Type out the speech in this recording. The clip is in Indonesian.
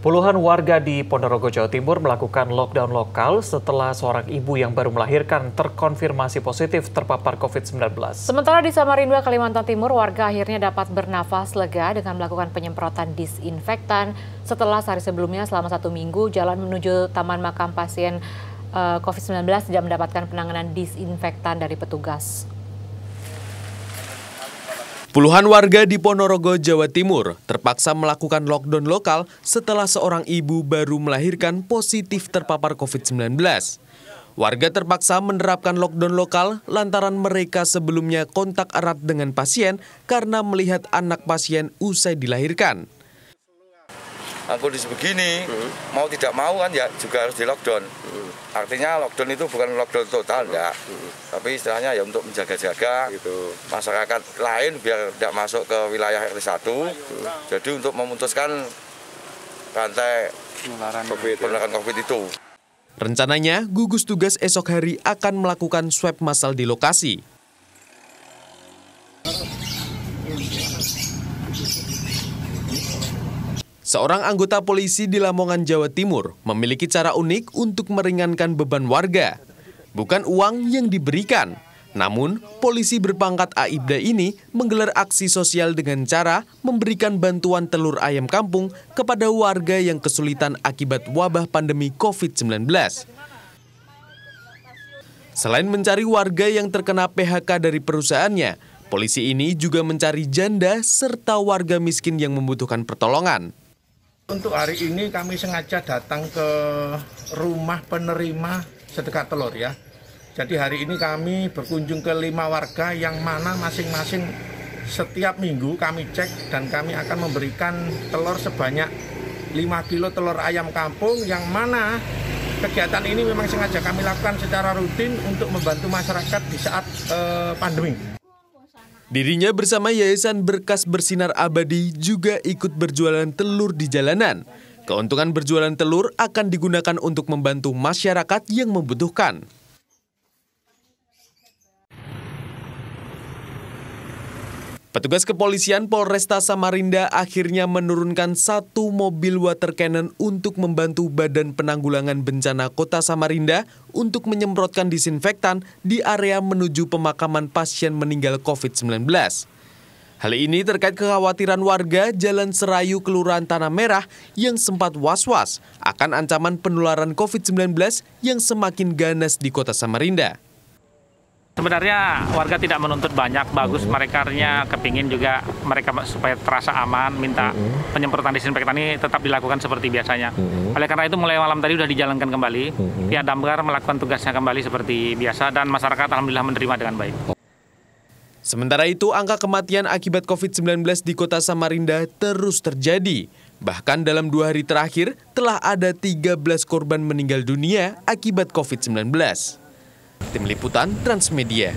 Puluhan warga di Ponorogo, Jawa Timur melakukan lockdown lokal setelah seorang ibu yang baru melahirkan terkonfirmasi positif terpapar COVID-19. Sementara di Samarinda, Kalimantan Timur, warga akhirnya dapat bernafas lega dengan melakukan penyemprotan disinfektan setelah sehari sebelumnya selama satu minggu jalan menuju Taman Makam Pasien eh, COVID-19 tidak mendapatkan penanganan disinfektan dari petugas. Puluhan warga di Ponorogo, Jawa Timur terpaksa melakukan lockdown lokal setelah seorang ibu baru melahirkan positif terpapar COVID-19. Warga terpaksa menerapkan lockdown lokal lantaran mereka sebelumnya kontak erat dengan pasien karena melihat anak pasien usai dilahirkan kondisi begini hmm. mau tidak mau kan ya juga harus di lockdown hmm. artinya lockdown itu bukan lockdown total hmm. enggak hmm. tapi istilahnya ya untuk menjaga-jaga gitu. masyarakat lain biar tidak masuk ke wilayah RT 1 hmm. jadi untuk memutuskan rantai penularan COVID, ya. COVID itu rencananya gugus tugas esok hari akan melakukan swab massal di lokasi Seorang anggota polisi di Lamongan, Jawa Timur memiliki cara unik untuk meringankan beban warga. Bukan uang yang diberikan, namun polisi berpangkat Aibda ini menggelar aksi sosial dengan cara memberikan bantuan telur ayam kampung kepada warga yang kesulitan akibat wabah pandemi COVID-19. Selain mencari warga yang terkena PHK dari perusahaannya, polisi ini juga mencari janda serta warga miskin yang membutuhkan pertolongan. Untuk hari ini kami sengaja datang ke rumah penerima sedekah telur ya. Jadi hari ini kami berkunjung ke lima warga yang mana masing-masing setiap minggu kami cek dan kami akan memberikan telur sebanyak 5 kilo telur ayam kampung yang mana kegiatan ini memang sengaja kami lakukan secara rutin untuk membantu masyarakat di saat eh, pandemi. Dirinya bersama Yayasan Berkas Bersinar Abadi juga ikut berjualan telur di jalanan. Keuntungan berjualan telur akan digunakan untuk membantu masyarakat yang membutuhkan. Petugas kepolisian Polresta Samarinda akhirnya menurunkan satu mobil water cannon untuk membantu Badan Penanggulangan Bencana Kota Samarinda untuk menyemprotkan disinfektan di area menuju pemakaman pasien meninggal COVID-19. Hal ini terkait kekhawatiran warga Jalan Serayu Kelurahan Tanah Merah yang sempat was-was akan ancaman penularan COVID-19 yang semakin ganas di kota Samarinda. Sebenarnya warga tidak menuntut banyak, bagus hmm. mereka kepingin juga mereka supaya terasa aman, minta hmm. penyemprotan disinfektan ini tetap dilakukan seperti biasanya. Hmm. Oleh karena itu mulai malam tadi sudah dijalankan kembali, hmm. pihak damkar melakukan tugasnya kembali seperti biasa dan masyarakat alhamdulillah menerima dengan baik. Sementara itu, angka kematian akibat COVID-19 di kota Samarinda terus terjadi. Bahkan dalam dua hari terakhir, telah ada 13 korban meninggal dunia akibat COVID-19 tim liputan transmedia